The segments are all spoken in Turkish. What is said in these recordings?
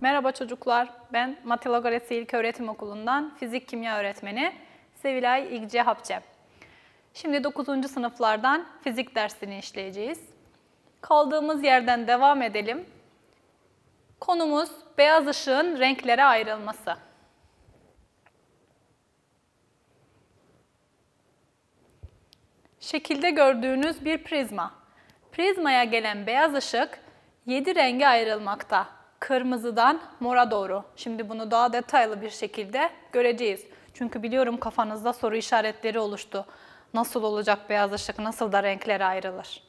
Merhaba çocuklar, ben Matilla Goresi İlköğretim Okulu'ndan Fizik Kimya Öğretmeni Sevilay İgce Hapçe. Şimdi 9. sınıflardan fizik dersini işleyeceğiz. Kaldığımız yerden devam edelim. Konumuz beyaz ışığın renklere ayrılması. Şekilde gördüğünüz bir prizma. Prizmaya gelen beyaz ışık 7 renge ayrılmakta. Kırmızıdan mora doğru. Şimdi bunu daha detaylı bir şekilde göreceğiz. Çünkü biliyorum kafanızda soru işaretleri oluştu. Nasıl olacak beyaz ışık, nasıl da renklere ayrılır?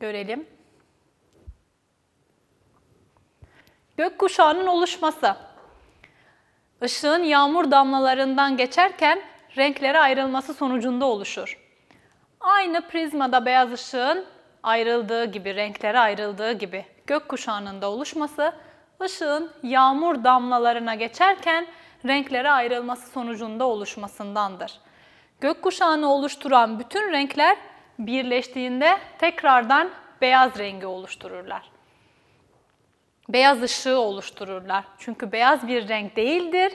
Görelim. Gökkuşağının oluşması. Işığın yağmur damlalarından geçerken renklere ayrılması sonucunda oluşur. Aynı prizmada beyaz ışığın ayrıldığı gibi, renklere ayrıldığı gibi gökkuşağının oluşması, ışığın yağmur damlalarına geçerken renklere ayrılması sonucunda oluşmasındandır. Gökkuşağını oluşturan bütün renkler birleştiğinde tekrardan beyaz rengi oluştururlar. Beyaz ışığı oluştururlar. Çünkü beyaz bir renk değildir,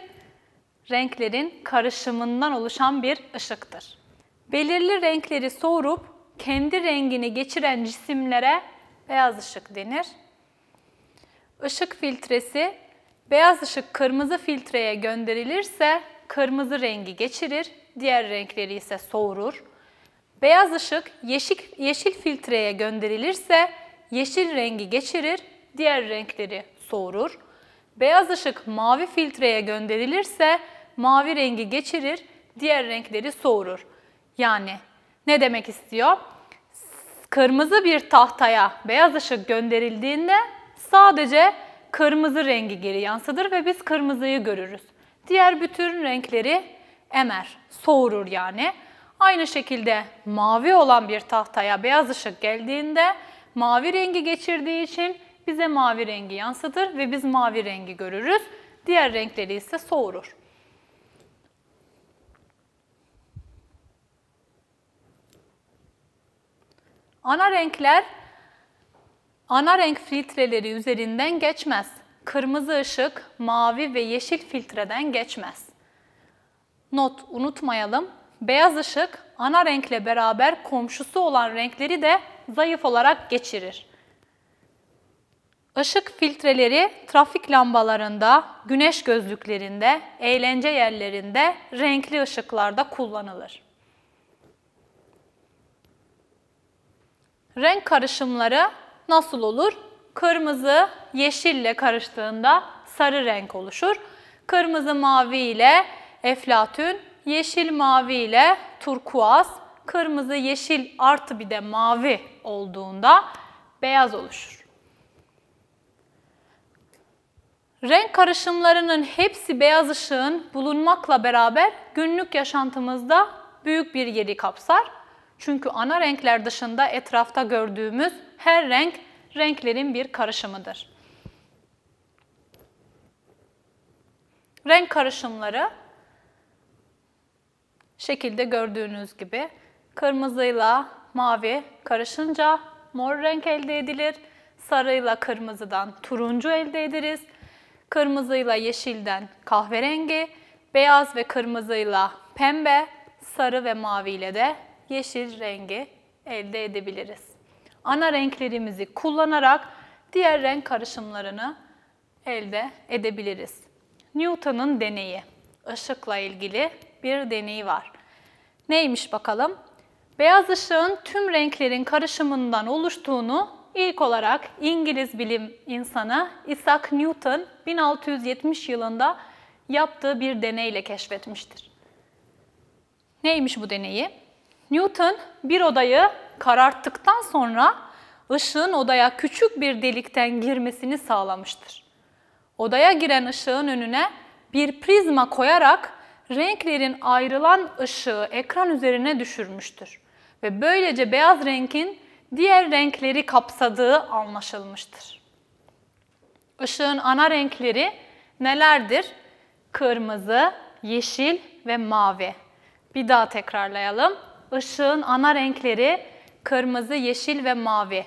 renklerin karışımından oluşan bir ışıktır. Belirli renkleri soğurup kendi rengini geçiren cisimlere beyaz ışık denir. Işık filtresi beyaz ışık kırmızı filtreye gönderilirse kırmızı rengi geçirir, diğer renkleri ise soğurur. Beyaz ışık yeşil, yeşil filtreye gönderilirse yeşil rengi geçirir, diğer renkleri soğurur. Beyaz ışık mavi filtreye gönderilirse mavi rengi geçirir, diğer renkleri soğurur. Yani ne demek istiyor? Kırmızı bir tahtaya beyaz ışık gönderildiğinde sadece kırmızı rengi geri yansıdır ve biz kırmızıyı görürüz. Diğer bütün renkleri emer, soğurur yani. Aynı şekilde mavi olan bir tahtaya beyaz ışık geldiğinde mavi rengi geçirdiği için bize mavi rengi yansıtır ve biz mavi rengi görürüz. Diğer renkleri ise soğurur. Ana renkler ana renk filtreleri üzerinden geçmez. Kırmızı ışık, mavi ve yeşil filtreden geçmez. Not unutmayalım. Beyaz ışık ana renkle beraber komşusu olan renkleri de zayıf olarak geçirir. Işık filtreleri trafik lambalarında, güneş gözlüklerinde, eğlence yerlerinde, renkli ışıklarda kullanılır. Renk karışımları nasıl olur? Kırmızı yeşille karıştığında sarı renk oluşur. Kırmızı mavi ile eflatün, yeşil mavi ile turkuaz, kırmızı yeşil artı bir de mavi olduğunda beyaz oluşur. Renk karışımlarının hepsi beyaz ışığın bulunmakla beraber günlük yaşantımızda büyük bir yeri kapsar. Çünkü ana renkler dışında etrafta gördüğümüz her renk renklerin bir karışımıdır. Renk karışımları şekilde gördüğünüz gibi kırmızıyla mavi karışınca mor renk elde edilir. Sarıyla kırmızıdan turuncu elde ederiz kırmızıyla yeşilden kahverengi, beyaz ve kırmızıyla pembe, sarı ve maviyle de yeşil rengi elde edebiliriz. Ana renklerimizi kullanarak diğer renk karışımlarını elde edebiliriz. Newton'un deneyi, ışıkla ilgili bir deneyi var. Neymiş bakalım? Beyaz ışığın tüm renklerin karışımından oluştuğunu İlk olarak İngiliz bilim insanı Isaac Newton 1670 yılında yaptığı bir deneyle keşfetmiştir. Neymiş bu deneyi? Newton bir odayı kararttıktan sonra ışığın odaya küçük bir delikten girmesini sağlamıştır. Odaya giren ışığın önüne bir prizma koyarak renklerin ayrılan ışığı ekran üzerine düşürmüştür. Ve böylece beyaz renkin diğer renkleri kapsadığı anlaşılmıştır. Işığın ana renkleri nelerdir? Kırmızı, yeşil ve mavi. Bir daha tekrarlayalım. Işığın ana renkleri kırmızı, yeşil ve mavi.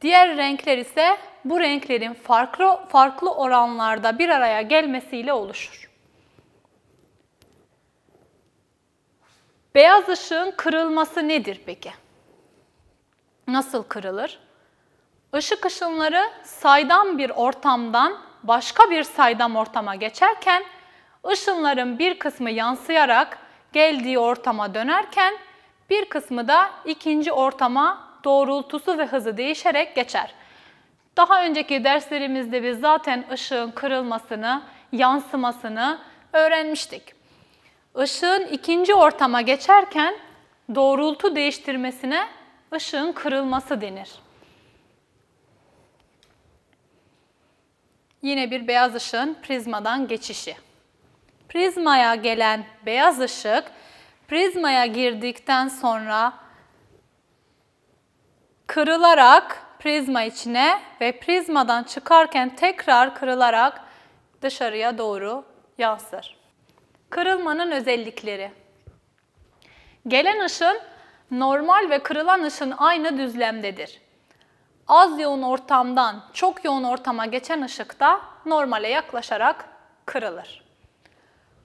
Diğer renkler ise bu renklerin farklı farklı oranlarda bir araya gelmesiyle oluşur. Beyaz ışığın kırılması nedir peki? nasıl kırılır? Işık ışınları saydam bir ortamdan başka bir saydam ortama geçerken ışınların bir kısmı yansıyarak geldiği ortama dönerken bir kısmı da ikinci ortama doğrultusu ve hızı değişerek geçer. Daha önceki derslerimizde biz zaten ışığın kırılmasını, yansımasını öğrenmiştik. Işığın ikinci ortama geçerken doğrultu değiştirmesine ışığın kırılması denir. Yine bir beyaz ışığın prizmadan geçişi. Prizmaya gelen beyaz ışık prizmaya girdikten sonra kırılarak prizma içine ve prizmadan çıkarken tekrar kırılarak dışarıya doğru yansır. Kırılmanın özellikleri. Gelen ışın normal ve kırılan ışın aynı düzlemdedir. Az yoğun ortamdan çok yoğun ortama geçen ışık da normale yaklaşarak kırılır.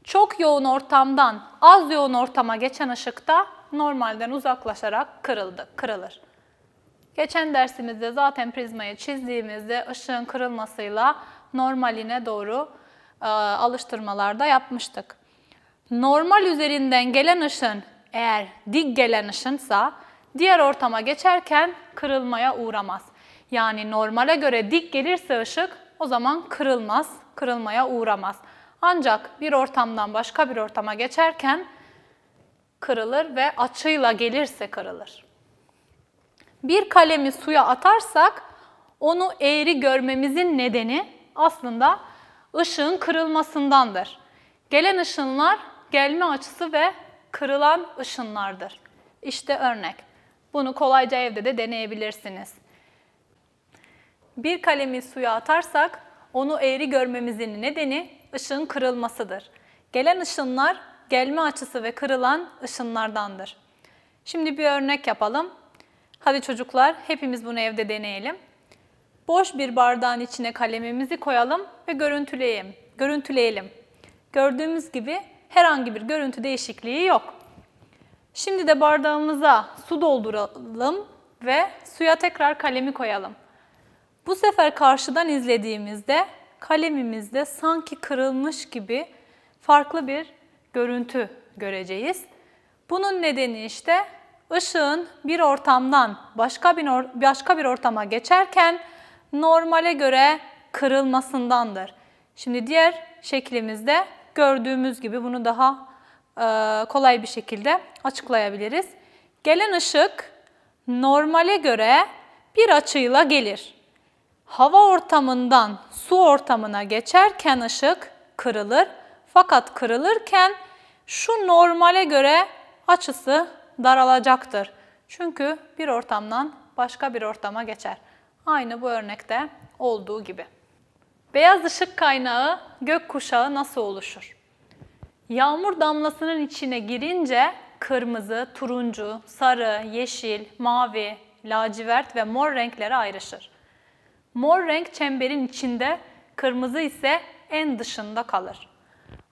Çok yoğun ortamdan az yoğun ortama geçen ışık da normalden uzaklaşarak kırıldı, kırılır. Geçen dersimizde zaten prizmayı çizdiğimizde ışığın kırılmasıyla normaline doğru e, alıştırmalarda yapmıştık. Normal üzerinden gelen ışın eğer dik gelen ışınsa diğer ortama geçerken kırılmaya uğramaz. Yani normale göre dik gelirse ışık o zaman kırılmaz, kırılmaya uğramaz. Ancak bir ortamdan başka bir ortama geçerken kırılır ve açıyla gelirse kırılır. Bir kalemi suya atarsak onu eğri görmemizin nedeni aslında ışığın kırılmasındandır. Gelen ışınlar gelme açısı ve kırılan ışınlardır. İşte örnek. Bunu kolayca evde de deneyebilirsiniz. Bir kalemi suya atarsak onu eğri görmemizin nedeni ışığın kırılmasıdır. Gelen ışınlar gelme açısı ve kırılan ışınlardandır. Şimdi bir örnek yapalım. Hadi çocuklar hepimiz bunu evde deneyelim. Boş bir bardağın içine kalemimizi koyalım ve görüntüleyelim. görüntüleyelim. Gördüğümüz gibi herhangi bir görüntü değişikliği yok. Şimdi de bardağımıza su dolduralım ve suya tekrar kalemi koyalım. Bu sefer karşıdan izlediğimizde kalemimizde sanki kırılmış gibi farklı bir görüntü göreceğiz. Bunun nedeni işte ışığın bir ortamdan başka bir, başka bir ortama geçerken normale göre kırılmasındandır. Şimdi diğer şeklimizde gördüğümüz gibi bunu daha e, kolay bir şekilde açıklayabiliriz. Gelen ışık normale göre bir açıyla gelir. Hava ortamından su ortamına geçerken ışık kırılır. Fakat kırılırken şu normale göre açısı daralacaktır. Çünkü bir ortamdan başka bir ortama geçer. Aynı bu örnekte olduğu gibi. Beyaz ışık kaynağı gök kuşağı nasıl oluşur? Yağmur damlasının içine girince kırmızı, turuncu, sarı, yeşil, mavi, lacivert ve mor renklere ayrışır. Mor renk çemberin içinde, kırmızı ise en dışında kalır.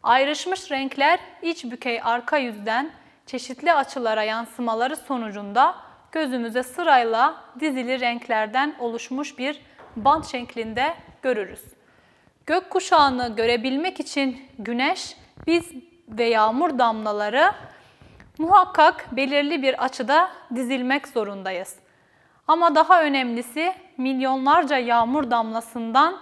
Ayrışmış renkler iç bükey arka yüzden çeşitli açılara yansımaları sonucunda gözümüze sırayla dizili renklerden oluşmuş bir bant şeklinde görürüz. Gökkuşağını görebilmek için güneş, biz ve yağmur damlaları muhakkak belirli bir açıda dizilmek zorundayız. Ama daha önemlisi milyonlarca yağmur damlasından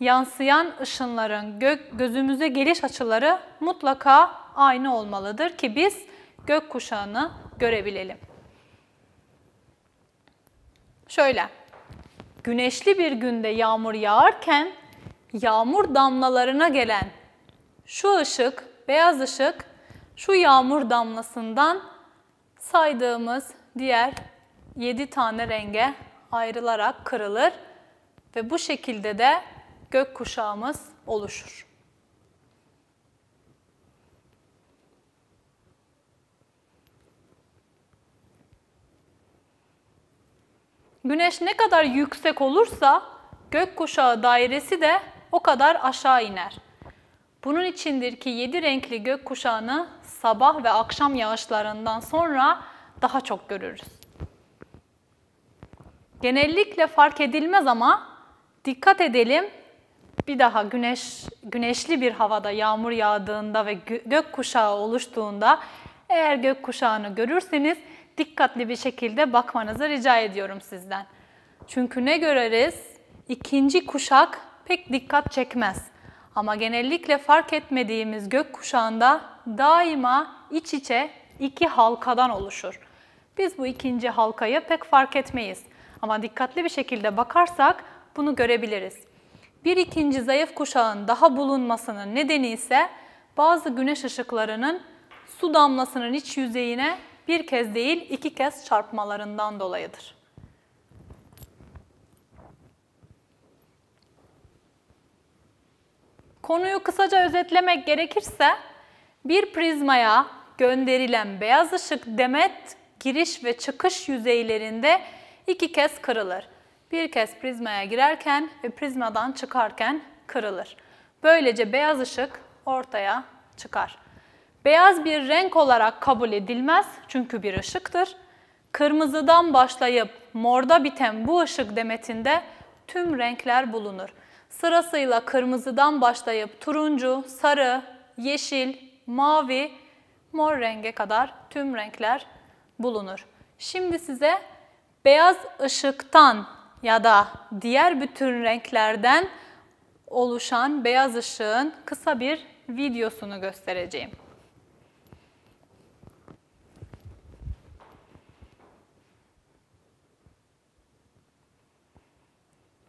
yansıyan ışınların gök, gözümüze geliş açıları mutlaka aynı olmalıdır ki biz gökkuşağı'nı görebilelim. Şöyle, güneşli bir günde yağmur yağarken yağmur damlalarına gelen şu ışık, beyaz ışık şu yağmur damlasından saydığımız diğer 7 tane renge ayrılarak kırılır ve bu şekilde de gökkuşağımız oluşur. Güneş ne kadar yüksek olursa gökkuşağı dairesi de o kadar aşağı iner. Bunun içindir ki yedi renkli gökkuşağı'nı sabah ve akşam yağışlarından sonra daha çok görürüz. Genellikle fark edilmez ama dikkat edelim. Bir daha güneş güneşli bir havada yağmur yağdığında ve gökkuşağı oluştuğunda eğer gökkuşağı'nı görürseniz dikkatli bir şekilde bakmanızı rica ediyorum sizden. Çünkü ne göreriz? İkinci kuşak pek dikkat çekmez. Ama genellikle fark etmediğimiz gökkuşağında daima iç içe iki halkadan oluşur. Biz bu ikinci halkayı pek fark etmeyiz ama dikkatli bir şekilde bakarsak bunu görebiliriz. Bir ikinci zayıf kuşağın daha bulunmasının nedeni ise bazı güneş ışıklarının su damlasının iç yüzeyine bir kez değil iki kez çarpmalarından dolayıdır. Konuyu kısaca özetlemek gerekirse bir prizmaya gönderilen beyaz ışık demet giriş ve çıkış yüzeylerinde iki kez kırılır. Bir kez prizmaya girerken ve prizmadan çıkarken kırılır. Böylece beyaz ışık ortaya çıkar. Beyaz bir renk olarak kabul edilmez çünkü bir ışıktır. Kırmızıdan başlayıp morda biten bu ışık demetinde tüm renkler bulunur. Sırasıyla kırmızıdan başlayıp turuncu, sarı, yeşil, mavi, mor renge kadar tüm renkler bulunur. Şimdi size beyaz ışıktan ya da diğer bütün renklerden oluşan beyaz ışığın kısa bir videosunu göstereceğim.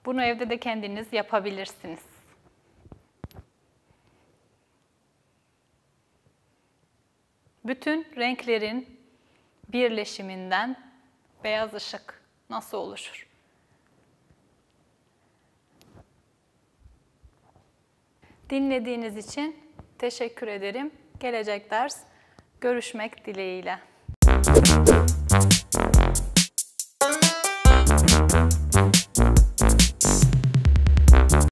Bunu evde de kendiniz yapabilirsiniz. Bütün renklerin birleşiminden beyaz ışık nasıl oluşur? Dinlediğiniz için teşekkür ederim. Gelecek ders görüşmek dileğiyle.